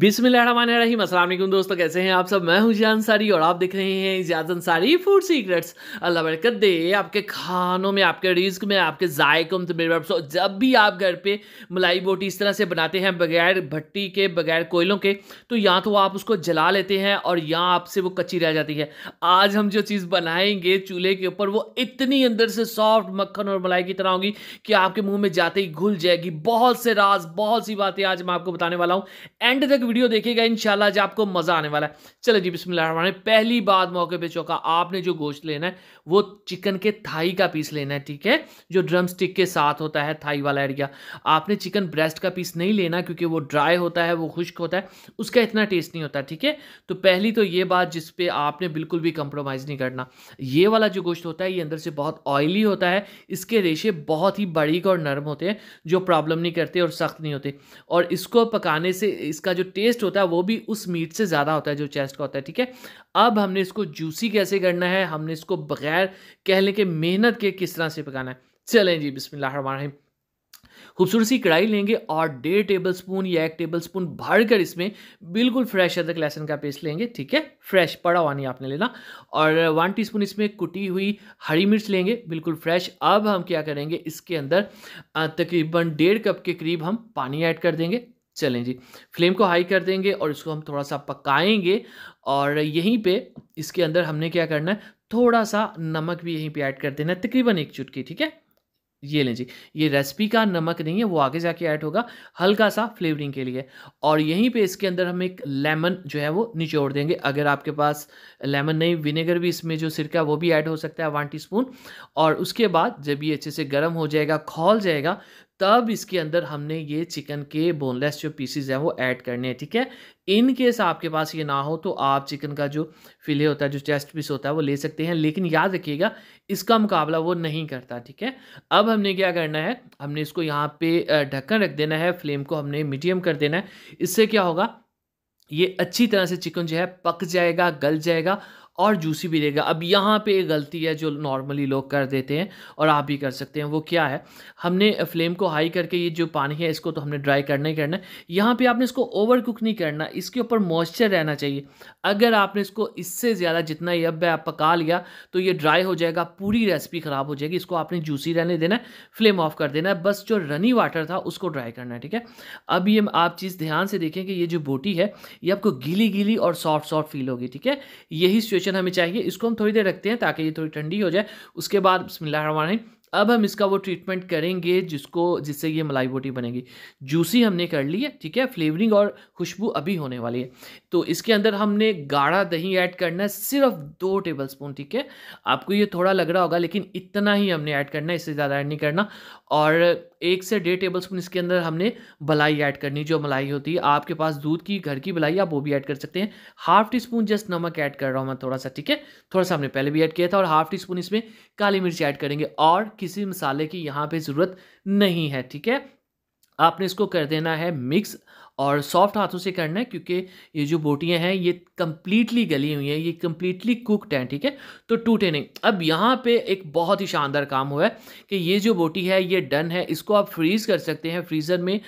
बिस्मिल्लाहिर्रहमानिर्रहीम अस्सलाम वालेकुम दोस्तों कैसे हैं आप सब मैं हूं जिया अंसारी और आप देख रहे हैं इजाज अंसारी फूड सीक्रेट्स अल्लाह बरकत दे आपके खानों में आपके रिस्क में आपके जायकों में तो मेरे तो जब भी आप घर पे मलाई बोटी इस तरह से बनाते हैं बगैर भट्टी के बगैर कोयलों के तो या तो आप उसको जला लेते हैं और या आपसे वो कच्ची रह जाती है आज हम जो चीज़ बनाएंगे चूल्हे के ऊपर वो इतनी अंदर से सॉफ्ट मक्खन और मलाई की तरह होगी कि आपके मुँह में जाते ही घुल जाएगी बहुत से राज बहुत सी बातें आज मैं आपको बताने वाला हूँ एंड तक तक वीडियो देखिएगा इंशाल्लाह आज आपको मज़ा आने वाला है चलो जी बिस्मिल्लाह पहली बात मौके पे चौका आपने जो गोश्त लेना है वो चिकन के थाई का पीस लेना है ठीक है जो ड्रम स्टिक के साथ होता है थाई वाला एरिया आपने चिकन ब्रेस्ट का पीस नहीं लेना क्योंकि वो ड्राई होता है वो खुश्क होता है उसका इतना टेस्ट नहीं होता ठीक है तो पहली तो ये बात जिस पर आपने बिल्कुल भी कंप्रोमाइज़ नहीं करना ये वाला जो गोश्त होता है ये अंदर से बहुत ऑयली होता है इसके रेशे बहुत ही बारीक और नरम होते हैं जो प्रॉब्लम नहीं करते और सख्त नहीं होते और इसको पकाने से इसका जो टेस्ट होता है वो भी उस मीट से ज़्यादा होता है जो चेस्ट का होता है ठीक है अब हमने इसको जूसी कैसे करना है हमने इसको बगैर कह लें कि मेहनत के किस तरह से पकाना है चलें जी बिस्मिल खूबसूरत सी कढ़ाई लेंगे और डेढ़ टेबल स्पून या एक टेबल स्पून भर कर इसमें बिल्कुल फ्रेश अदरक लहसन का पेस्ट लेंगे ठीक है फ्रेश पड़ा हुआ नहीं आपने लेना और वन टीस्पून इसमें कुटी हुई हरी मिर्च लेंगे बिल्कुल फ्रेश अब हम क्या करेंगे इसके अंदर तकरीबन डेढ़ कप के करीब हम पानी ऐड कर देंगे चलें जी फ्लेम को हाई कर देंगे और इसको हम थोड़ा सा पकाएंगे और यहीं पे इसके अंदर हमने क्या करना है थोड़ा सा नमक भी यहीं पे ऐड कर देना है तकरीबन एक चुटकी ठीक है ये लें जी ये रेसिपी का नमक नहीं है वो आगे जाके ऐड होगा हल्का सा फ्लेवरिंग के लिए और यहीं पे इसके अंदर हम एक लेमन जो है वो निचोड़ देंगे अगर आपके पास लेमन नहीं विनेगर भी इसमें जो सिरका वो भी ऐड हो सकता है वन टीस्पून और उसके बाद जब ये अच्छे से गर्म हो जाएगा खोल जाएगा तब इसके अंदर हमने ये चिकन के बोनलेस जो पीसीज हैं वो ऐड करने हैं ठीक है इन केस आपके पास ये ना हो तो आप चिकन का जो फिले होता है जो चेस्ट पीस होता है वो ले सकते हैं लेकिन याद रखिएगा इसका मुकाबला वो नहीं करता ठीक है अब हमने क्या करना है हमने इसको यहाँ पे ढक्कन रख देना है फ्लेम को हमने मीडियम कर देना है इससे क्या होगा ये अच्छी तरह से चिकन जो है पक जाएगा गल जाएगा और जूसी भी रहेगा अब यहाँ पे एक गलती है जो नॉर्मली लोग कर देते हैं और आप भी कर सकते हैं वो क्या है हमने फ्लेम को हाई करके ये जो पानी है इसको तो हमने ड्राई करना ही करना है यहाँ पे आपने इसको ओवर कुक नहीं करना इसके ऊपर मॉइस्चर रहना चाहिए अगर आपने इसको इससे ज़्यादा जितना ये अब आप पका लिया तो ये ड्राई हो जाएगा पूरी रेसिपी ख़राब हो जाएगी इसको आपने जूसी रहने देना है फ्लेम ऑफ कर देना है बस जो रनी वाटर था उसको ड्राई करना है ठीक है अब ये आप चीज़ ध्यान से देखें कि ये जो बोटी है ये आपको गीली गीली और सॉफ्ट सॉफ्ट फील होगी ठीक है यही सिचुएशन सिचुएशन हमें चाहिए इसको हम थोड़ी देर रखते हैं ताकि ये थोड़ी ठंडी हो जाए उसके बाद बसमिल्लाम अब हम इसका वो ट्रीटमेंट करेंगे जिसको जिससे ये मलाई बोटी बनेगी जूसी हमने कर ली है ठीक है फ्लेवरिंग और खुशबू अभी होने वाली है तो इसके अंदर हमने गाढ़ा दही ऐड करना है सिर्फ दो टेबल स्पून ठीक है आपको ये थोड़ा लग रहा होगा लेकिन इतना ही हमने ऐड करना है इससे ज़्यादा ऐड नहीं करना और एक से डेढ़ टेबल स्पून इसके अंदर हमने मलाई ऐड करनी जो मलाई होती है आपके पास दूध की घर की मलाई आप वो भी ऐड कर सकते हैं हाफ टी स्पून जस्ट नमक ऐड कर रहा हूँ मैं थोड़ा सा ठीक है थोड़ा सा हमने पहले भी ऐड किया था और हाफ टी स्पून इसमें काली मिर्च ऐड करेंगे और किसी मसाले की यहाँ पर ज़रूरत नहीं है ठीक है आपने इसको कर देना है मिक्स और सॉफ्ट हाथों से करना है क्योंकि ये जो बोटियाँ हैं ये कम्प्लीटली गली हुई हैं ये कम्प्लीटली कुकड हैं ठीक है तो टूटे नहीं अब यहाँ पे एक बहुत ही शानदार काम हुआ है कि ये जो बोटी है ये डन है इसको आप फ्रीज़ कर सकते हैं फ्रीज़र में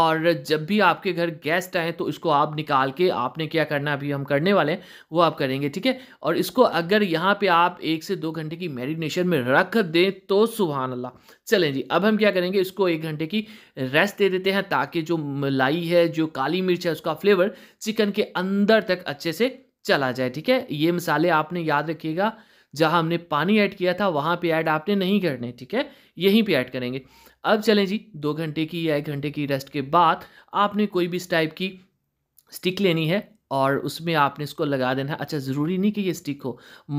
और जब भी आपके घर गेस्ट आए तो इसको आप निकाल के आपने क्या करना अभी हम करने वाले हैं वो आप करेंगे ठीक है और इसको अगर यहाँ पर आप एक से दो घंटे की मेरीनेशन में रख दें तो सुबहान अल्लाह चलें जी अब हम क्या करेंगे इसको एक घंटे की रेस्ट दे देते हैं ताकि जो मलाई है जो जो काली मिर्च है उसका फ्लेवर चिकन के अंदर तक अच्छे से चला जाए ठीक है ये मसाले आपने याद रखिएगा जहाँ हमने पानी ऐड किया था वहाँ पे ऐड आपने नहीं करने ठीक है यहीं पे ऐड करेंगे अब चलें जी दो घंटे की या एक घंटे की रेस्ट के बाद आपने कोई भी इस टाइप की स्टिक लेनी है और उसमें आपने इसको लगा देना है अच्छा ज़रूरी नहीं कि ये स्टिक हो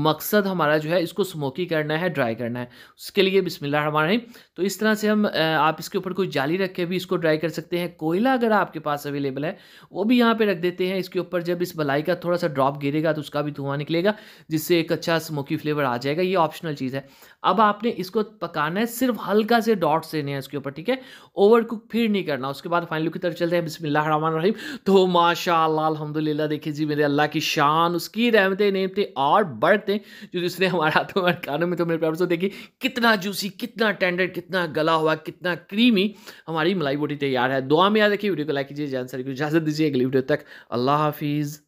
मकसद हमारा जो है इसको स्मोकी करना है ड्राई करना है उसके लिए बिस्मिल्लाह हमारा तो इस तरह से हम आप इसके ऊपर कोई जाली रख के भी इसको ड्राई कर सकते हैं कोयला अगर आपके पास अवेलेबल है वो भी यहाँ पे रख देते हैं इसके ऊपर जब इस भलाई का थोड़ा सा ड्रॉप गिरेगा तो उसका भी धुआं निकलेगा जिससे एक अच्छा स्मोकी फ्लेवर आ जाएगा ये ऑप्शनल चीज़ है अब आपने इसको पकाना है सिर्फ हल्का से डॉट्स देने हैं इसके ऊपर ठीक है ओवर कुक फिर नहीं करना उसके बाद फाइनल की तरफ चलते हैं बिस्मिल्लाह रहीम तो माशा अलहमदिल्ला खुदा देखे जी मेरे अल्लाह की शान उसकी रहमतें नेमतें और बढ़ जो जिसने हमारे हाथों और कानों में तो मेरे प्यार से देखी कितना जूसी कितना टेंडर कितना गला हुआ कितना क्रीमी हमारी मलाई बोटी तैयार है दुआ में याद रखिए वीडियो को लाइक कीजिए जान सर की इजाज़त दीजिए अगली वीडियो तक अल्लाह हाफिज़